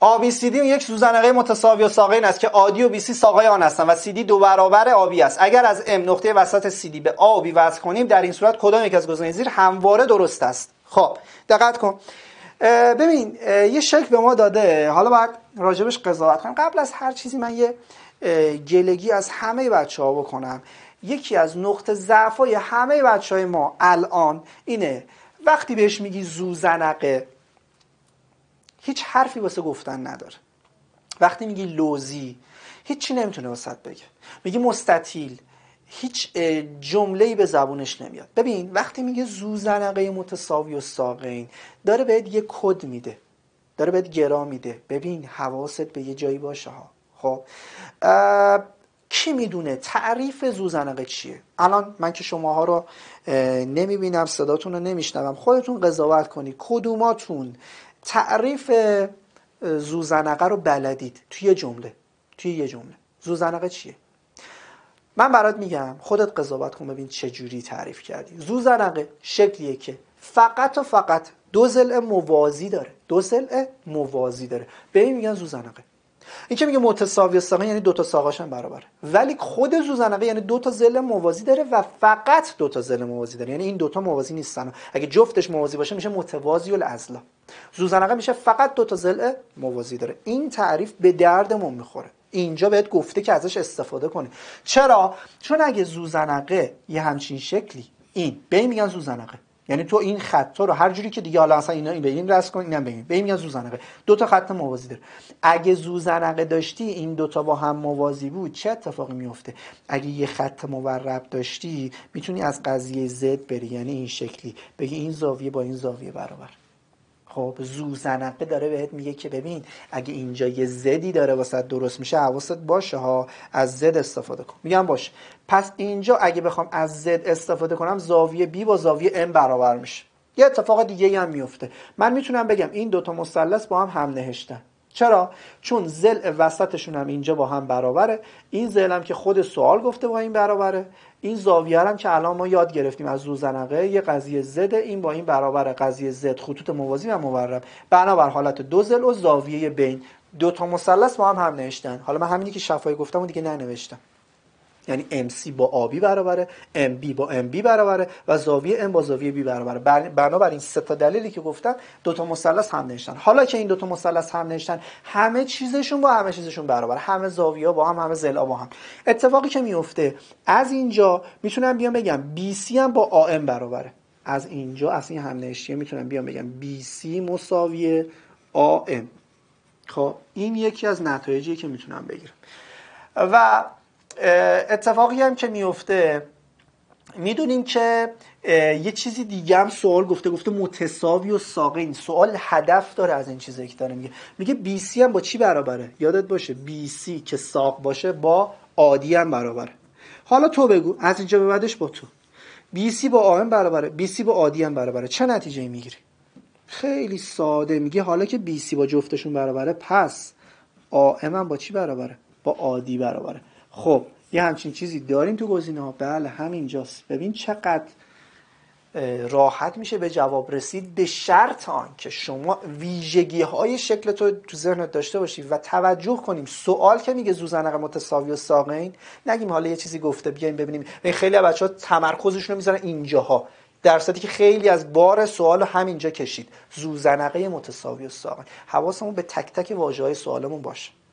آبی سیدی یک سوزنقه متساوی و ساقین است که آدی و بیسی ساقه آن هستند و سیدی دو برابر آبی است اگر از ام نقطه وسط سیدی به آبی وصل کنیم در این صورت کدام یک از گزینه‌های زیر همواره درست است خب دقت کن ببین یه شکل به ما داده حالا باید راجبش قضاوت کنیم قبل از هر چیزی من یه گلگی از همه بچه ها بکنم یکی از نقطه ضعف همه بچه ما الان اینه وقتی بهش میگی زوزنقه هیچ حرفی واسه گفتن نداره وقتی میگی لوزی هیچی نمیتونه وسط بگه میگی مستطیل هیچ جمله‌ای به زبونش نمیاد ببین وقتی میگه زوزنقه متساوی و ساقین داره بهت یه کد میده داره بهت گرا میده ببین حواست به یه جایی باشه ها خب کی میدونه تعریف زوزنقه چیه الان من که شماها رو نمیبینم صداتون رو نمیشنوم خودتون قضاوت کنی کدوماتون تعریف زوزنقه رو بلدید توی یه جمله توی یه جمله زوزنقه چیه من برات میگم خودت قضاوت کن ببین چه جوری تعریف کردی زوزنقه شکلیه که فقط و فقط دو زل موازی داره دو زل موازی داره به این میگن زوزنقه این که میگه متساوی ساقه یعنی دو تا ساقاش هم برابره ولی خود زوزنقه یعنی دو تا زل موازی داره و فقط دو تا زل موازی داره یعنی این دو تا موازی نیستن اگه جفتش موازی باشه میشه متوازی الازلا زوزنقه میشه فقط دو تا زل موازی داره این تعریف به دردمون میخوره اینجا بهت گفته که ازش استفاده کنه چرا چون اگه زوزنقه یه همچین شکلی این به میگن زوزنقه یعنی تو این خطا رو هر جوری که دیگه حالا اصلا اینا این به این رس کن اینم به به میگن زوزنقه دو تا خط موازی داره اگه زوزنقه داشتی این دوتا با هم موازی بود چه اتفاقی میفته اگه یه خط مورب داشتی میتونی از قضیه زد بری یعنی این شکلی بگی این زاویه با این زاویه برابر خب زوزنقه داره بهت میگه که ببین اگه اینجا یه زدی داره واسه درست میشه حواست باشه ها از زد استفاده کن میگم باشه پس اینجا اگه بخوام از زد استفاده کنم زاویه بی با زاویه ام برابر میشه یه اتفاق دیگه هم میفته من میتونم بگم این دوتا مثلث با هم هم نهشتن چرا چون زل وسطشون هم اینجا با هم برابره این زل هم که خود سوال گفته با این برابره این زاویه هم که الان ما یاد گرفتیم از زوزنقه یه قضیه زد این با این برابر قضیه زد خطوط موازی و مورب بنابر حالت دو زل و زاویه بین دو تا مثلث با هم هم نوشتن حالا من همینی که شفای گفتم و دیگه ننوشتم یعنی MC با AB برابره MB با MB برابره و زاویه M با زاویه B برابره بنابراین این سه تا دلیلی که گفتم دو تا مثلث هم نشتن حالا که این دو تا مثلث هم نشتن همه چیزشون با همه چیزشون برابره همه زاویه با هم همه ضلع با هم اتفاقی که میفته از اینجا میتونم بیام بگم BC هم با AM برابره از اینجا از این هم میتونم بیام بگم BC مساوی AM خب این یکی از نتایجی که میتونم بگیرم و اتفاقی هم که میفته میدونیم که یه چیزی دیگه هم سوال گفته گفته متساوی و ساقین سوال هدف داره از این چیزایی که داره میگه میگه بی سی هم با چی برابره یادت باشه بی سی که ساق باشه با عادی هم برابره حالا تو بگو از اینجا به بعدش با تو بی سی با آم برابره بی سی با عادی هم برابره چه نتیجه میگیری خیلی ساده میگه حالا که بی با جفتشون برابره پس آم هم با چی برابره با عادی برابره خب یه همچین چیزی داریم تو گزینه ها بله همینجاست ببین چقدر راحت میشه به جواب رسید به شرط آن که شما ویژگی های شکل تو تو ذهنت داشته باشی و توجه کنیم سوال که میگه زوزنق متساوی و ساقین نگیم حالا یه چیزی گفته بیایم ببینیم خیلی بچه ها تمرکزشون رو میذارن اینجاها درصدی که خیلی از بار سوال همینجا کشید زوزنقه متساوی و ساقین حواسمون به تک تک واژه های سوالمون باشه